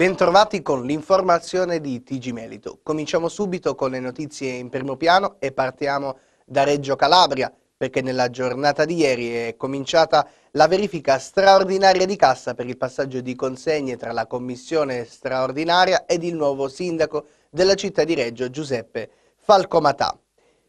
Bentrovati con l'informazione di TG Melito. Cominciamo subito con le notizie in primo piano e partiamo da Reggio Calabria perché nella giornata di ieri è cominciata la verifica straordinaria di cassa per il passaggio di consegne tra la commissione straordinaria ed il nuovo sindaco della città di Reggio Giuseppe Falcomatà.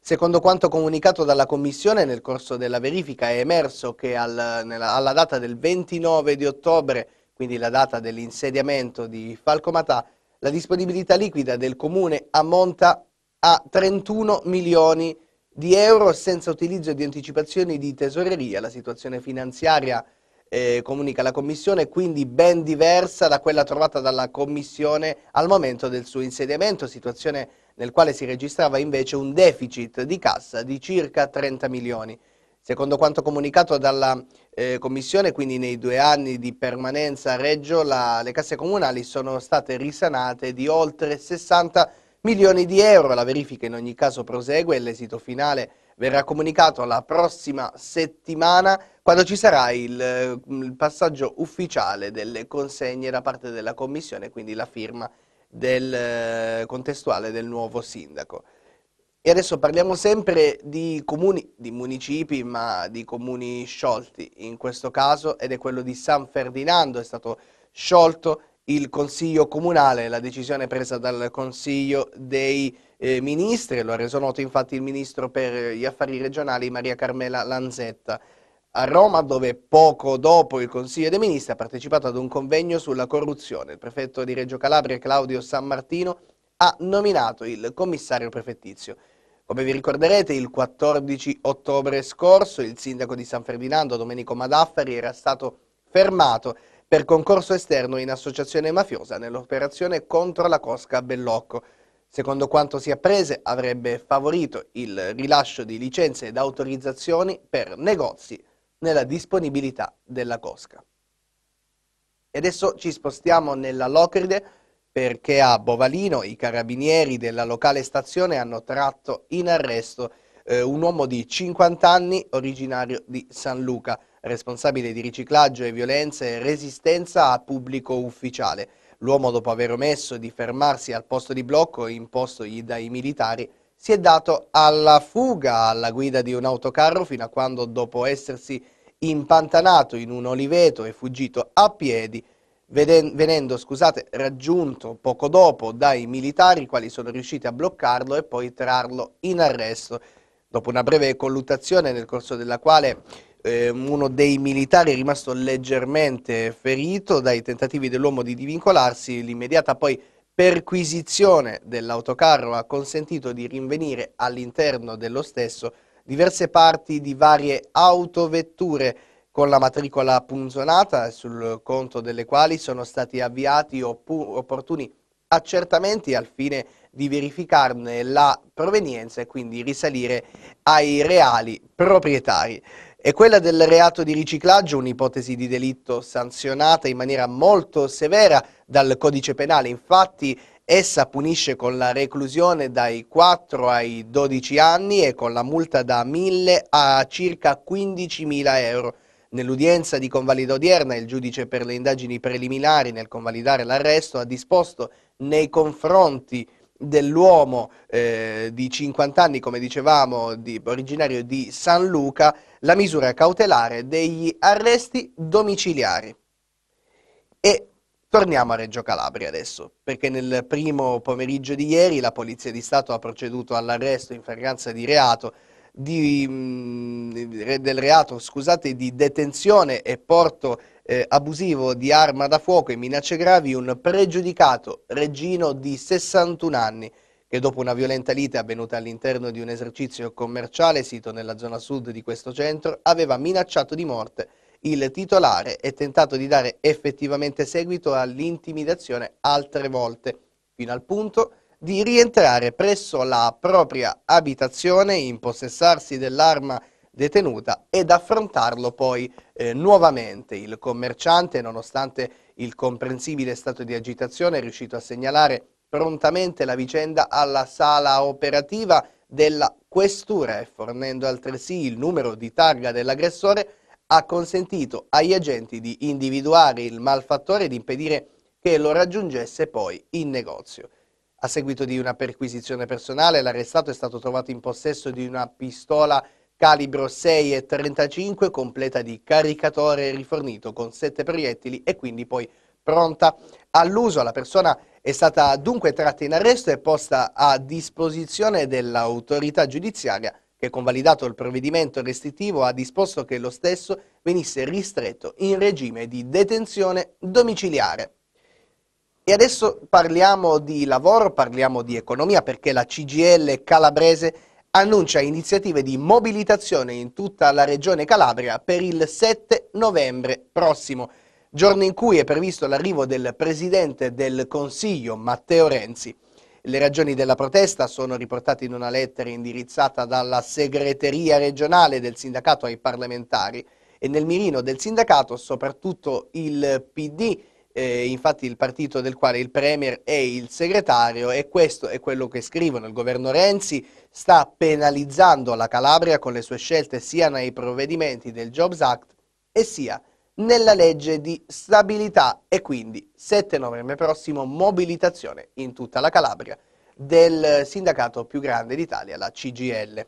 Secondo quanto comunicato dalla Commissione, nel corso della verifica è emerso che al, nella, alla data del 29 di ottobre quindi la data dell'insediamento di Falcomatà, la disponibilità liquida del comune ammonta a 31 milioni di euro senza utilizzo di anticipazioni di tesoreria. La situazione finanziaria, eh, comunica la Commissione, è quindi ben diversa da quella trovata dalla Commissione al momento del suo insediamento, situazione nel quale si registrava invece un deficit di cassa di circa 30 milioni. Secondo quanto comunicato dalla eh, Commissione, quindi nei due anni di permanenza a Reggio, la, le casse comunali sono state risanate di oltre 60 milioni di euro. La verifica in ogni caso prosegue e l'esito finale verrà comunicato la prossima settimana quando ci sarà il, mm, il, passaggio ufficiale delle consegne da parte della Commissione, quindi la firma del, eh, contestuale del nuovo sindaco. E adesso parliamo sempre di comuni, di municipi, ma di comuni sciolti in questo caso, ed è quello di San Ferdinando, è stato sciolto il Consiglio Comunale, la decisione presa dal Consiglio dei eh, Ministri, lo ha reso noto infatti il Ministro per gli Affari Regionali Maria Carmela Lanzetta a Roma, dove poco dopo il Consiglio dei Ministri ha partecipato ad un convegno sulla corruzione. Il prefetto di Reggio Calabria, Claudio San Martino, ha nominato il commissario prefettizio. Come vi ricorderete, il 14 ottobre scorso il sindaco di San Ferdinando, Domenico Madaffari, era stato fermato per concorso esterno in associazione mafiosa nell'operazione contro la Cosca Bellocco. Secondo quanto si apprese, avrebbe favorito il rilascio di licenze ed autorizzazioni per negozi nella disponibilità della Cosca. E adesso ci spostiamo nella Locride, perché a Bovalino i carabinieri della locale stazione hanno tratto in arresto eh, un uomo di 50 anni originario di San Luca, responsabile di riciclaggio e violenza e resistenza a pubblico ufficiale. L'uomo, dopo aver omesso di fermarsi al posto di blocco impostogli dai militari, si è dato alla fuga alla guida di un autocarro fino a quando, dopo essersi impantanato in un oliveto e fuggito a piedi, venendo scusate, raggiunto poco dopo dai militari quali sono riusciti a bloccarlo e poi trarlo in arresto. Dopo una breve colluttazione nel corso della quale eh, uno dei militari è rimasto leggermente ferito dai tentativi dell'uomo di divincolarsi, l'immediata poi perquisizione dell'autocarro ha consentito di rinvenire all'interno dello stesso diverse parti di varie autovetture con la matricola punzonata sul conto delle quali sono stati avviati opportuni accertamenti al fine di verificarne la provenienza e quindi risalire ai reali proprietari. E quella del reato di riciclaggio, un'ipotesi di delitto sanzionata in maniera molto severa dal codice penale, infatti Essa punisce con la reclusione dai 4 ai 12 anni e con la multa da 1.000 a circa 15.000 euro. Nell'udienza di convalida odierna il giudice per le indagini preliminari nel convalidare l'arresto ha disposto nei confronti dell'uomo eh, di 50 anni, come dicevamo, di, originario di San Luca, la misura cautelare degli arresti domiciliari. E torniamo a Reggio Calabria adesso, perché nel primo pomeriggio di ieri la Polizia di Stato ha proceduto all'arresto in fragranza di reato di, mm, del reato scusate, di detenzione e porto eh, abusivo di arma da fuoco e minacce gravi un pregiudicato regino di 61 anni che dopo una violenta lite avvenuta all'interno di un esercizio commerciale sito nella zona sud di questo centro aveva minacciato di morte il titolare e tentato di dare effettivamente seguito all'intimidazione altre volte, fino al punto di rientrare presso la propria abitazione, impossessarsi dell'arma detenuta ed affrontarlo poi eh, nuovamente. Il commerciante, nonostante il comprensibile stato di agitazione, è riuscito a segnalare prontamente la vicenda alla sala operativa della questura e fornendo altresì il numero di targa dell'aggressore ha consentito agli agenti di individuare il malfattore e di impedire che lo raggiungesse poi in negozio. A seguito di una perquisizione personale, l'arrestato è stato trovato in possesso di una pistola calibro 6,35 completa di caricatore rifornito con 7 proiettili e quindi poi pronta all'uso. La persona è stata dunque tratta in arresto e posta a disposizione dell'autorità giudiziaria che convalidato il provvedimento restrittivo ha disposto che lo stesso venisse ristretto in regime di detenzione domiciliare. E adesso parliamo di lavoro, parliamo di economia, perché la CGL calabrese annuncia iniziative di mobilitazione in tutta la regione Calabria per il 7 novembre prossimo, giorno in cui è previsto l'arrivo del Presidente del Consiglio, Matteo Renzi. Le ragioni della protesta sono riportate in una lettera indirizzata dalla segreteria regionale del sindacato ai parlamentari e nel mirino del sindacato soprattutto il PD eh, infatti il partito del quale il Premier è il segretario e questo è quello che scrivono. Il governo Renzi sta penalizzando la Calabria con le sue scelte sia nei provvedimenti del Jobs Act e sia nella legge di stabilità e quindi 7 novembre prossimo mobilitazione in tutta la Calabria del sindacato più grande d'Italia, la CGL.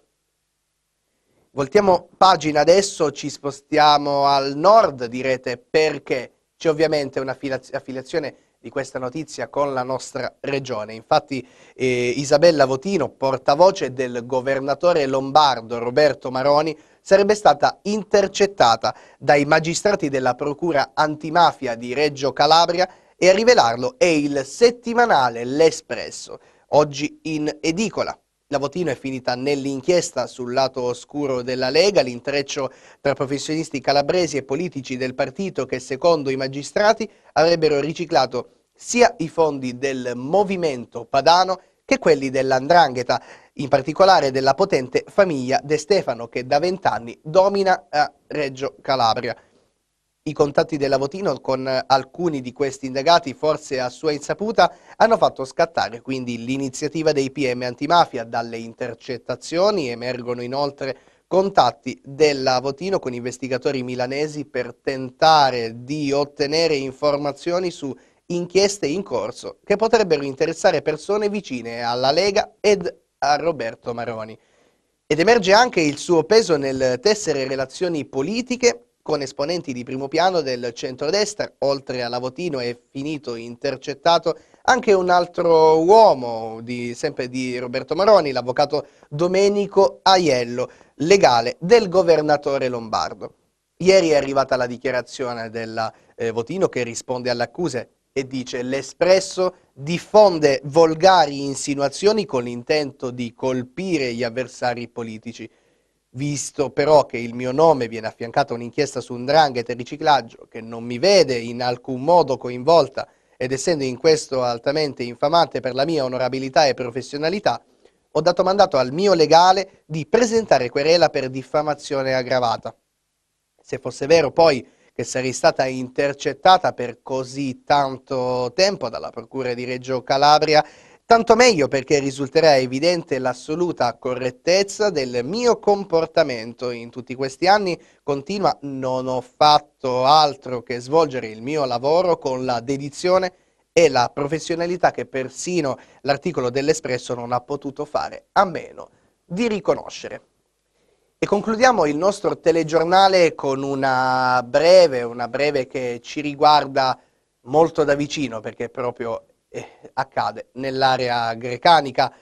Voltiamo pagina adesso, ci spostiamo al nord, direte perché? C'è ovviamente un'affiliazione di questa notizia con la nostra regione. Infatti eh, Isabella Votino, portavoce del governatore lombardo Roberto Maroni, sarebbe stata intercettata dai magistrati della Procura Antimafia di Reggio Calabria e a rivelarlo è il settimanale L'Espresso, oggi in edicola. La Votino è finita nell'inchiesta sul lato oscuro della Lega, l'intreccio tra professionisti calabresi e politici del partito che secondo i magistrati avrebbero riciclato sia i fondi del movimento padano che quelli dell'andrangheta, in particolare della potente famiglia De Stefano che da vent'anni domina a Reggio Calabria. I contatti della Votino con alcuni di questi indagati, forse a sua insaputa, hanno fatto scattare quindi l'iniziativa dei PM antimafia. Dalle intercettazioni emergono inoltre contatti della Votino con investigatori milanesi per tentare di ottenere informazioni su inchieste in corso che potrebbero interessare persone vicine alla Lega ed a Roberto Maroni. Ed emerge anche il suo peso nel tessere relazioni politiche con esponenti di primo piano del centrodestra, oltre a Lavotino è finito intercettato anche un altro uomo, di, sempre di Roberto Maroni, l'avvocato Domenico Aiello, legale del governatore Lombardo. Ieri è arrivata la dichiarazione della eh, Votino che risponde alle accuse e dice l'espresso diffonde volgari insinuazioni con l'intento di colpire gli avversari politici visto però che il mio nome viene affiancato a un'inchiesta su un drangheta e riciclaggio che non mi vede in alcun modo coinvolta ed essendo in questo altamente infamante per la mia onorabilità e professionalità, ho dato mandato al mio legale di presentare querela per diffamazione aggravata. Se fosse vero poi che sarei stata intercettata per così tanto tempo dalla Procura di Reggio Calabria Tanto meglio perché risulterà evidente l'assoluta correttezza del mio comportamento. In tutti questi anni continua non ho fatto altro che svolgere il mio lavoro con la dedizione e la professionalità che persino l'articolo dell'Espresso non ha potuto fare a meno di riconoscere. E concludiamo il nostro telegiornale con una breve, una breve che ci riguarda molto da vicino perché proprio eh, accade nell'area grecanica.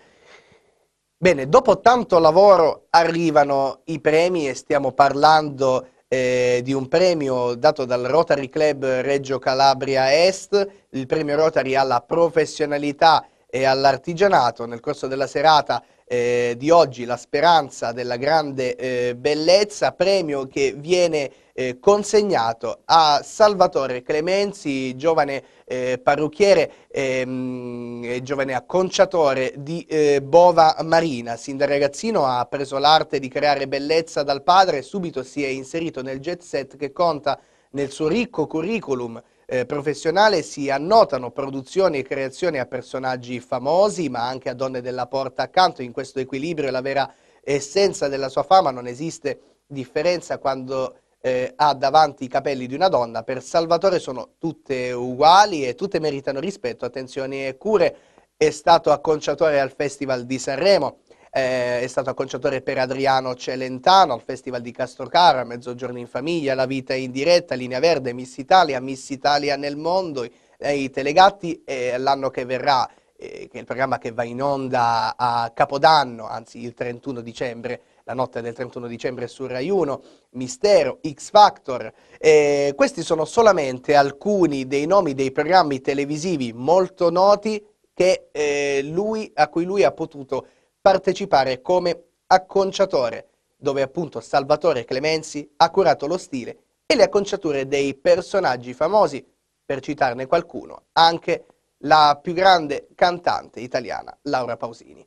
Bene, dopo tanto lavoro arrivano i premi e stiamo parlando eh, di un premio dato dal Rotary Club Reggio Calabria Est, il premio Rotary alla professionalità e all'artigianato. Nel corso della serata eh, di oggi, La speranza della grande eh, bellezza, premio che viene eh, consegnato a Salvatore Clemenzi, giovane eh, parrucchiere ehm, e giovane acconciatore di eh, Bova Marina. Sin da ragazzino ha preso l'arte di creare bellezza dal padre e subito si è inserito nel jet set che conta nel suo ricco curriculum eh, professionale si annotano produzioni e creazioni a personaggi famosi, ma anche a donne della porta accanto. In questo equilibrio è la vera essenza della sua fama non esiste differenza quando eh, ha davanti i capelli di una donna. Per Salvatore sono tutte uguali e tutte meritano rispetto, attenzione e cure. È stato acconciatore al Festival di Sanremo, eh, è stato acconciatore per Adriano Celentano al Festival di Castrocara, Mezzogiorno in Famiglia, La Vita in Diretta, Linea Verde, Miss Italia, Miss Italia nel Mondo, eh, i Telegatti e eh, l'anno che verrà, eh, che è il programma che va in onda a Capodanno, anzi il 31 dicembre, la notte del 31 dicembre su Rai 1, Mistero, X Factor. Eh, questi sono solamente alcuni dei nomi dei programmi televisivi molto noti che, eh, lui, a cui lui ha potuto partecipare come acconciatore, dove appunto Salvatore Clemenzi ha curato lo stile e le acconciature dei personaggi famosi, per citarne qualcuno, anche la più grande cantante italiana, Laura Pausini.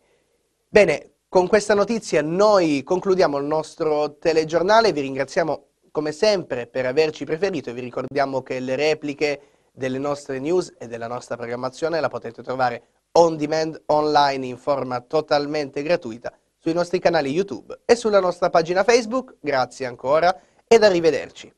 Bene, con questa notizia noi concludiamo il nostro telegiornale, vi ringraziamo come sempre per averci preferito e vi ricordiamo che le repliche delle nostre news e della nostra programmazione la potete trovare on demand online in forma totalmente gratuita sui nostri canali YouTube e sulla nostra pagina Facebook. Grazie ancora ed arrivederci.